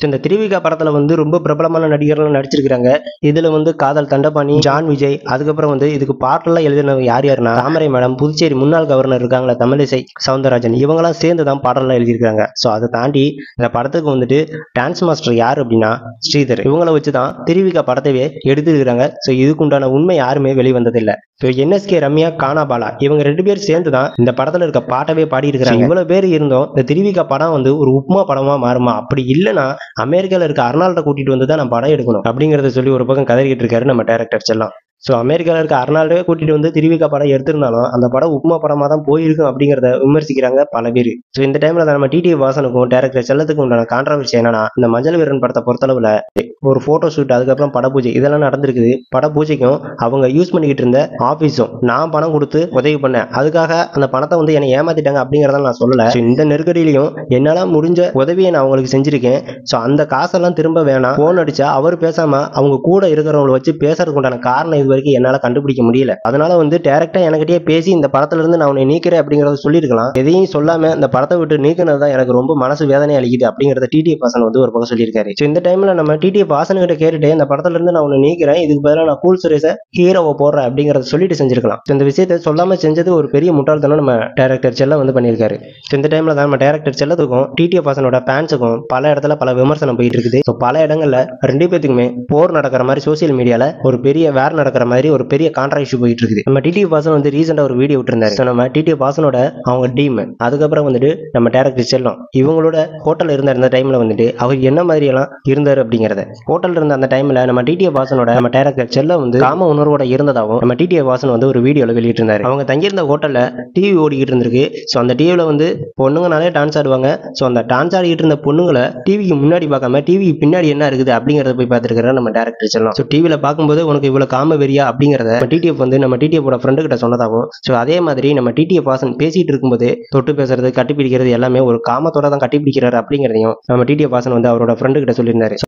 so இந்த திருவிகா படத்தில் வந்து ரொம்ப பிரபலமான நடிகர்கள் நடிச்சிருக்கிறாங்க இதில் வந்து காதல் தண்டபாணி ஜான் விஜய் அதுக்கப்புறம் வந்து இதுக்கு பாட்டெல்லாம் எழுதினவங்க யார் யாருன்னா தாமரை மேடம் புதுச்சேரி முன்னாள் கவர்னர் இருக்காங்களா தமிழிசை சவுந்தரராஜன் இவங்கெல்லாம் சேர்ந்து தான் பாடலாம் எழுதியிருக்காங்க ஸோ அதை தாண்டி இந்த படத்துக்கு வந்துட்டு டான்ஸ் மாஸ்டர் யார் அப்படின்னா ஸ்ரீதர் இவங்கள வச்சு தான் திருவிகா படத்தையே எடுத்துருக்கிறாங்க ஸோ இதுக்குண்டான உண்மை யாருமே வெளிவந்ததில்லை ஸோ என்எஸ்கே ரம்யா கானாபாலா இவங்க ரெண்டு பேர் சேர்ந்து தான் இந்த படத்தில் இருக்க பாட்டவே பாடி இருக்கிறாங்க இவ்வளோ பேர் இருந்தோம் இந்த திருவிகா படம் வந்து ஒரு உப்புமா படமாக மாறுமா அப்படி இல்லைன்னா அமெரிக்காவில் இருக்க அர்னால்ட கூட்டிட்டு வந்து தான் நான் படம் எடுக்கணும் அப்படிங்கிறத சொல்லி ஒரு பக்கம் கதறிக்கிட்டு இருக்காரு நம்ம டேரக்டர்ஸ் எல்லாம் ஸோ அமெரிக்காவில் இருக்க அர்னால்டே கூட்டிகிட்டு வந்து திருவிக்கா படம் எடுத்திருந்தாலும் அந்த படம் உப்புமா படமாக தான் போயிருக்கும் அப்படிங்கிறத விமர்சிக்கிறாங்க பல பேர் ஸோ இந்த டைமில் நம்ம டிடி வாசனுக்கும் டேரக்டர் செல்லத்துக்கும் உண்டான கான்ட்ரவர்சி என்னன்னா இந்த மஞ்சள் வீரன் படத்தை பொறுத்தளவில் ஒரு ஃபோட்டோ ஷூட் அதுக்கப்புறம் பட பூஜை இதெல்லாம் நடந்திருக்குது பட பூஜைக்கும் அவங்க யூஸ் பண்ணிக்கிட்டு இருந்த ஆஃபீஸும் நான் பணம் கொடுத்து உதவி பண்ணேன் அதுக்காக அந்த பணத்தை வந்து என்னை ஏமாத்திட்டாங்க அப்படிங்கிறத நான் சொல்லலை இந்த நெருக்கடியிலையும் என்னால் முடிஞ்ச உதவியை நான் அவங்களுக்கு செஞ்சுருக்கேன் ஸோ அந்த காசெல்லாம் திரும்ப வேணாம் ஃபோன் அடித்தா அவர் பேசாமல் அவங்க கூட இருக்கிறவங்களை வச்சு பேசுறதுக்கு உண்டான காரணம் இது வரைக்கும் என்னால் கண்டுபிடிக்க முடியல அதனால வந்து டேரக்டா எனக்கிட்டே பேசி இந்த இருந்து நான் உன்னை நீக்கிறேன் அப்படிங்கறத சொல்லியிருக்கலாம் எதையும் சொல்லாம இந்த படத்தை விட்டு நீக்கினது தான் எனக்கு ரொம்ப மனசு வேதனை அளிக்குது அப்படிங்கறத டிடிஎஃப் பாசன் வந்து ஒரு பக்கம் சொல்லியிருக்காரு ஸோ இந்த டைமில் நம்ம டிடிஎஃப் ஹாசன் கிட்ட கேட்டுட்டு இந்த இருந்து நான் உன்னை நீக்கிறேன் இதுக்கு பதிலாக நான் கூல் சுரேச ஹீரோவை போடுறேன் அப்படிங்கிறத சொல்லிட்டு செஞ்சிருக்கலாம் ஸோ இந்த விஷயத்தை சொல்லாமல் செஞ்சது ஒரு பெரிய முட்டாள்தனம் நம்ம டேரக்டர் செல்ல வந்து பண்ணியிருக்காரு இந்த டைமில் தான் நம்ம டேரக்டர் செல்லத்துக்கும் டிடிஎஃப் பாசனோட பேன்ஸுக்கும் பல இடத்துல பல விமர்சனம் போயிட்டு இருக்குது பல இடங்கள்ல ரெண்டு பேத்துக்குமே போர் நடக்கிற மாதிரி சோசியல் மீடியால ஒரு பெரிய வேர் நடக்கிற நடக்கிற மாதிரி ஒரு பெரிய கான்ட்ராக்ட் போயிட்டு இருக்குது நம்ம டிடி பாசன் வந்து ரீசெண்டாக ஒரு வீடியோ விட்டுருந்தாரு ஸோ நம்ம டிடி பாசனோட அவங்க டீம் அதுக்கப்புறம் வந்துட்டு நம்ம டேரக்டர் செல்லும் இவங்களோட ஹோட்டல் இருந்த இருந்த டைமில் வந்துட்டு அவர் என்ன மாதிரியெல்லாம் இருந்தார் அப்படிங்கிறத ஹோட்டல் இருந்த அந்த டைமில் நம்ம டிடிஏ பாசனோட நம்ம டேரக்டர் செல்ல வந்து காம உணர்வோட இருந்ததாகவும் நம்ம டிடிஏ வாசன் வந்து ஒரு வீடியோவில் வெளியிட்டிருந்தார் அவங்க தங்கியிருந்த ஹோட்டலில் டிவி ஓடிக்கிட்டு இருந்திருக்கு ஸோ அந்த டிவியில் வந்து பொண்ணுங்கனாலே டான்ஸ் ஆடுவாங்க ஸோ அந்த டான்ஸ் ஆடிக்கிட்டு இருந்த பொண்ணுங்களை டிவிக்கு முன்னாடி பார்க்காம டிவிக்கு பின்னாடி என்ன இருக்குது அப்படிங்கிறத போய் பார்த்துருக்கிற நம்ம டேரக்டர் செல்லும் ஸோ டிவியில் பார்க்கும்போது உனக்கு இவ்வளோ காம சோம்பேறியா அப்படிங்கிறத நம்ம டிடிஎஃப் வந்து நம்ம டிடிஎஃபோட ஃப்ரெண்டு கிட்ட சொன்னதாகும் ஸோ அதே மாதிரி நம்ம டிடிஎஃப் வாசன் பேசிட்டு இருக்கும்போது தொட்டு பேசுறது கட்டிப்பிடிக்கிறது எல்லாமே ஒரு காமத்தோட தான் கட்டிப்பிடிக்கிறாரு அப்படிங்கிறதையும் நம்ம டிடிஎஃப் வாசன் வந்து அவரோட ஃப்ரெண்டு கிட்ட சொல்லியிருந்தாரு